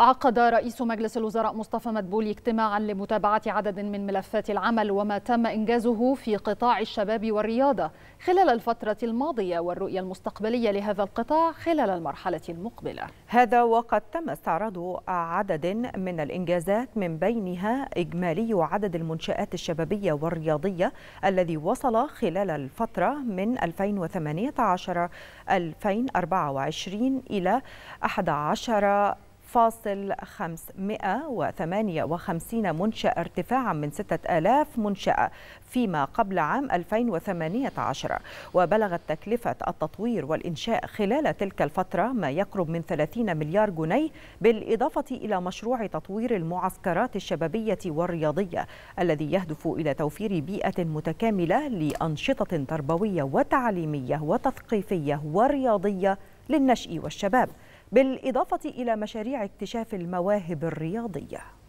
عقد رئيس مجلس الوزراء مصطفى مدبولي اجتماعا لمتابعة عدد من ملفات العمل وما تم إنجازه في قطاع الشباب والرياضة خلال الفترة الماضية والرؤية المستقبلية لهذا القطاع خلال المرحلة المقبلة هذا وقد تم استعراض عدد من الإنجازات من بينها إجمالي عدد المنشآت الشبابية والرياضية الذي وصل خلال الفترة من 2018 2024 إلى 11 فاصل 558 منشأة ارتفاعا من 6000 منشأة فيما قبل عام 2018 وبلغت تكلفة التطوير والإنشاء خلال تلك الفترة ما يقرب من 30 مليار جنيه بالإضافة إلى مشروع تطوير المعسكرات الشبابية والرياضية الذي يهدف إلى توفير بيئة متكاملة لأنشطة تربوية وتعليمية وتثقيفية ورياضية للنشء والشباب بالإضافة إلى مشاريع اكتشاف المواهب الرياضية